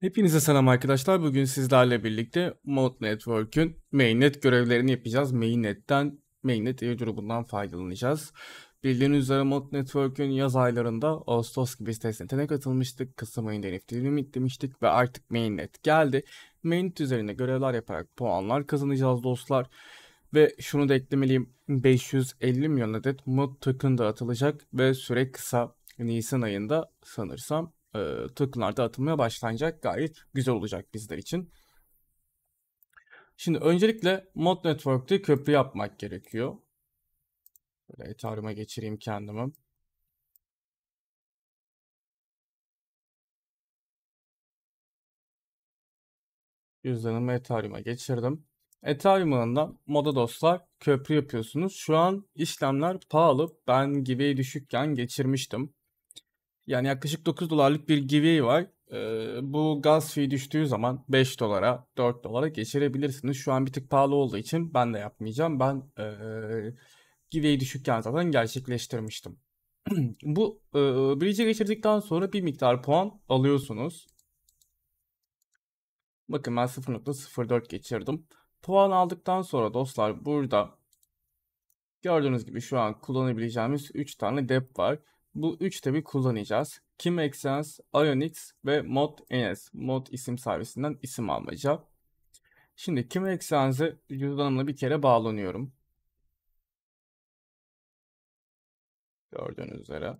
Hepinize selam arkadaşlar. Bugün sizlerle birlikte Mod Network'ün mainnet görevlerini yapacağız. Mainnet'ten, mainnet airdrop'undan faydalanacağız. Bildiğiniz üzere Mod Network'ün yaz aylarında Ağustos gibi testnetine katılmıştık. Kasım ayında NFT limit demiştik ve artık mainnet geldi. Mainnet üzerinde görevler yaparak puanlar kazanacağız dostlar. Ve şunu da eklemeliyim. 550 milyon adet mod token dağıtılacak ve süre kısa Nisan ayında sanırsam e, tokenlar dağıtılmaya başlanacak. Gayet güzel olacak bizler için. Şimdi öncelikle mod network'te köprü yapmak gerekiyor. Böyle Ethereum'a geçireyim kendimi. Yüzlerimi Ethereum'a geçirdim. Ethereum ağında moda dostlar köprü yapıyorsunuz. Şu an işlemler pahalı. Ben gibi düşükken geçirmiştim. Yani yaklaşık 9 dolarlık bir giveaway var. Ee, bu gaz fee düştüğü zaman 5 dolara 4 dolara geçirebilirsiniz. Şu an bir tık pahalı olduğu için ben de yapmayacağım. Ben ee, giveaway düşükken zaten gerçekleştirmiştim. bu e, bridge'e geçirdikten sonra bir miktar puan alıyorsunuz. Bakın ben 0.04 geçirdim. Puan aldıktan sonra dostlar burada gördüğünüz gibi şu an kullanabileceğimiz 3 tane dep var. Bu üç tabi kullanacağız. Kim Exchange, Ionix ve Mod NS. Mod isim servisinden isim almaca. Şimdi Kim Exchange'ı cüzdanımla bir kere bağlanıyorum. Gördüğünüz üzere.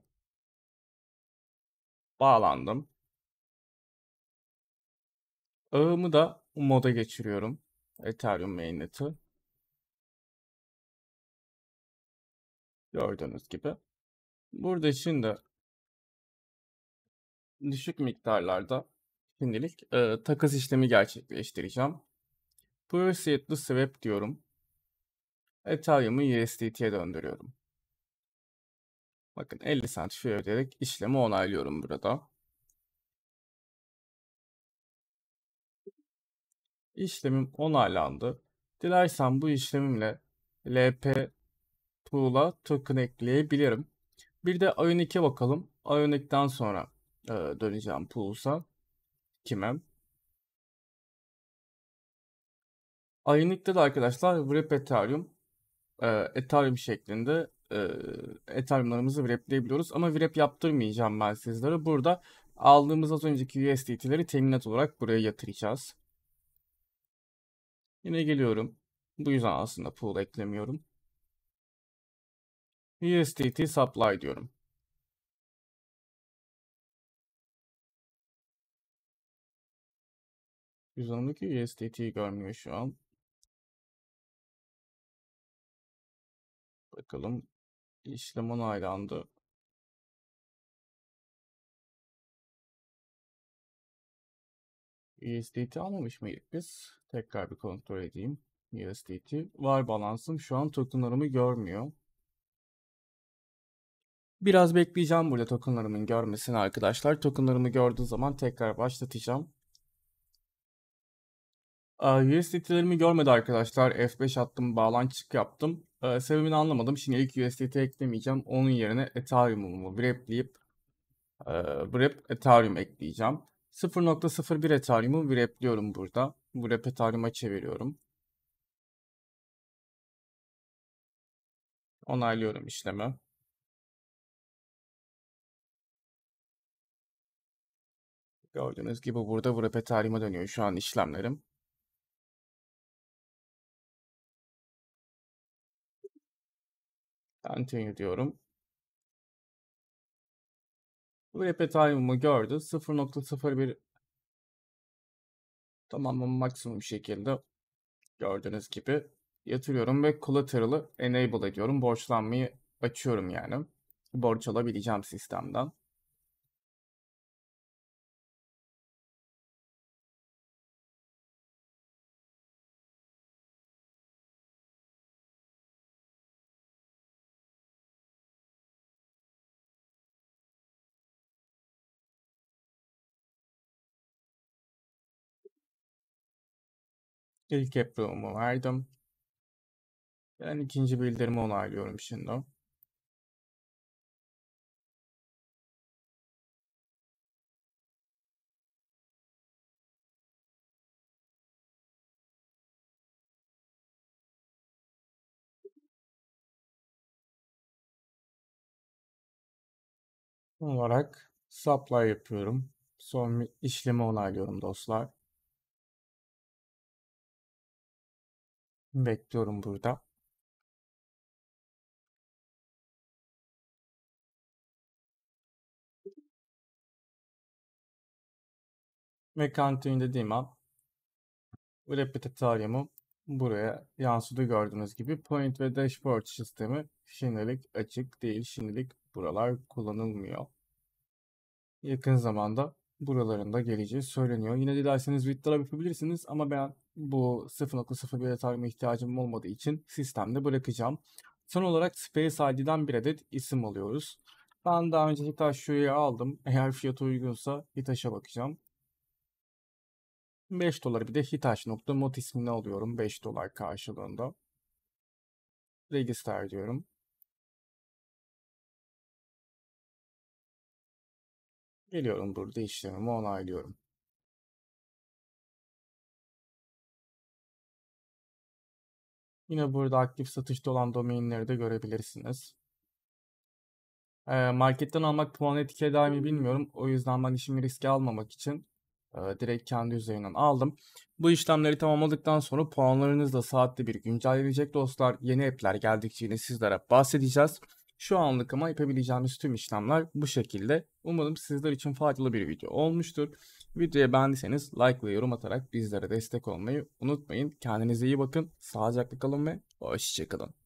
Bağlandım. Ağımı da moda geçiriyorum. Ethereum mainnet'i. Gördüğünüz gibi. Burada şimdi düşük miktarlarda şimdilik e, takas işlemi gerçekleştireceğim. Proceed to swap diyorum. Ethereum'u USDT'ye döndürüyorum. Bakın 50 cent fee ödeyerek işlemi onaylıyorum burada. İşlemim onaylandı. Dilersen bu işlemimle LP Pool'a token ekleyebilirim. Bir de Ioniq'e bakalım. Ioniq'den sonra e, döneceğim Pulse'a. Kime? Ioniq'te de arkadaşlar Wrap Ethereum, e, Ethereum şeklinde e, Ethereum'larımızı wrapleyebiliyoruz. Ama wrap yaptırmayacağım ben sizlere. Burada aldığımız az önceki USDT'leri teminat olarak buraya yatıracağız. Yine geliyorum. Bu yüzden aslında pool eklemiyorum. USDT supply diyorum. Cüzdanımdaki USDT görmüyor şu an. Bakalım işlem onaylandı. USDT almamış mıydık biz? Tekrar bir kontrol edeyim. USDT var balansım. Şu an tokenlarımı görmüyor. Biraz bekleyeceğim burada tokenlarımın görmesini arkadaşlar. Tokenlarımı gördüğü zaman tekrar başlatacağım. Ee, USDT'lerimi görmedi arkadaşlar. F5 attım, bağlanç yaptım. Ee, sebebini anlamadım. Şimdi ilk USDT eklemeyeceğim. Onun yerine Ethereum'umu wrapleyip e, wrap Ethereum ekleyeceğim. 0.01 Ethereum'u wrapliyorum burada. Wrap Ethereum'a çeviriyorum. Onaylıyorum işlemi. Gördüğünüz gibi burada bu repertuarıma dönüyor şu an işlemlerim. Continue diyorum. Bu repertuarımı gördü. 0.01 tamamen maksimum şekilde gördüğünüz gibi yatırıyorum ve collateral'ı enable ediyorum. Borçlanmayı açıyorum yani. Borç alabileceğim sistemden. İlk approv'umu verdim. Ben ikinci bildirimi onaylıyorum şimdi. olarak supply yapıyorum. Son işlemi onaylıyorum dostlar. bekliyorum burada. Ve continue'yi dediğim an repetitorium'u buraya yansıdı gördüğünüz gibi. Point ve dashboard sistemi şimdilik açık değil. Şimdilik buralar kullanılmıyor. Yakın zamanda buralarında geleceği söyleniyor. Yine dilerseniz withdraw yapabilirsiniz ama ben bu 0.01'e tarama ihtiyacım olmadığı için sistemde bırakacağım. Son olarak Space ID'den bir adet isim alıyoruz. Ben daha önce Hitachi şuraya aldım. Eğer fiyatı uygunsa Hitachi'ye bakacağım. 5 dolar bir de Hitachi.mot ismini alıyorum 5 dolar karşılığında. Register diyorum. Geliyorum burada işlemimi onaylıyorum. Yine burada aktif satışta olan domainleri de görebilirsiniz. marketten almak puan etkiye değer mi bilmiyorum. O yüzden ben işimi riske almamak için direkt kendi üzerinden aldım. Bu işlemleri tamamladıktan sonra puanlarınız da saatli bir güncellenecek dostlar. Yeni app'ler geldikçe yine sizlere bahsedeceğiz. Şu anlık ama yapabileceğimiz tüm işlemler bu şekilde. Umarım sizler için faydalı bir video olmuştur. Videoya beğendiyseniz like ve yorum atarak bizlere destek olmayı unutmayın. Kendinize iyi bakın, sağlıcakla kalın ve hoşçakalın.